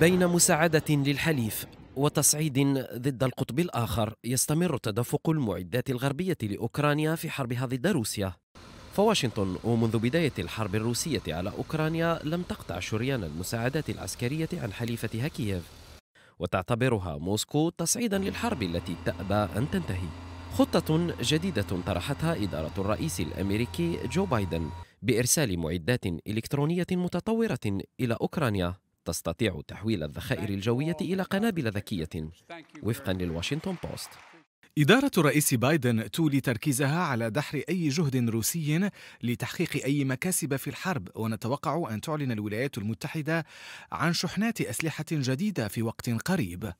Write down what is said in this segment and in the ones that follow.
بين مساعدة للحليف وتصعيد ضد القطب الآخر يستمر تدفق المعدات الغربية لأوكرانيا في حربها ضد روسيا فواشنطن ومنذ بداية الحرب الروسية على أوكرانيا لم تقطع شريان المساعدات العسكرية عن حليفتها كييف وتعتبرها موسكو تصعيدا للحرب التي تأبى أن تنتهي خطة جديدة طرحتها إدارة الرئيس الأمريكي جو بايدن بإرسال معدات إلكترونية متطورة إلى أوكرانيا تستطيع تحويل الذخائر الجوية إلى قنابل ذكية وفقا للواشنطن بوست إدارة الرئيس بايدن تولي تركيزها على دحر أي جهد روسي لتحقيق أي مكاسب في الحرب ونتوقع أن تعلن الولايات المتحدة عن شحنات أسلحة جديدة في وقت قريب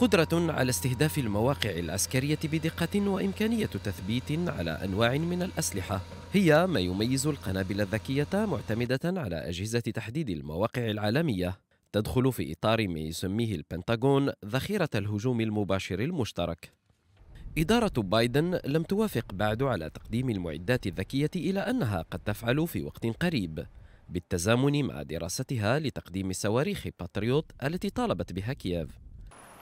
قدرة على استهداف المواقع العسكرية بدقة وإمكانية تثبيت على أنواع من الأسلحة هي ما يميز القنابل الذكية معتمدة على أجهزة تحديد المواقع العالمية تدخل في إطار ما يسميه البنتاغون ذخيرة الهجوم المباشر المشترك إدارة بايدن لم توافق بعد على تقديم المعدات الذكية إلى أنها قد تفعل في وقت قريب بالتزامن مع دراستها لتقديم صواريخ باتريوت التي طالبت بها كييف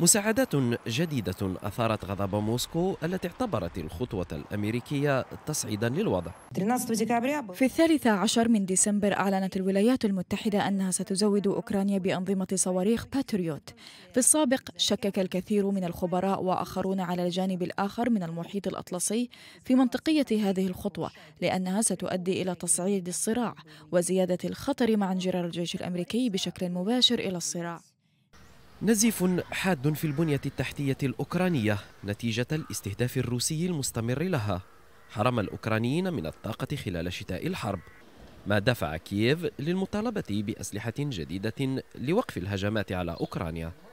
مساعدات جديدة أثارت غضب موسكو التي اعتبرت الخطوة الأمريكية تصعيدا للوضع في الثالث عشر من ديسمبر أعلنت الولايات المتحدة أنها ستزود أوكرانيا بأنظمة صواريخ باتريوت في السابق شكك الكثير من الخبراء وآخرون على الجانب الآخر من المحيط الأطلسي في منطقية هذه الخطوة لأنها ستؤدي إلى تصعيد الصراع وزيادة الخطر مع انجرار الجيش الأمريكي بشكل مباشر إلى الصراع نزيف حاد في البنية التحتية الأوكرانية نتيجة الاستهداف الروسي المستمر لها حرم الأوكرانيين من الطاقة خلال شتاء الحرب ما دفع كييف للمطالبة بأسلحة جديدة لوقف الهجمات على أوكرانيا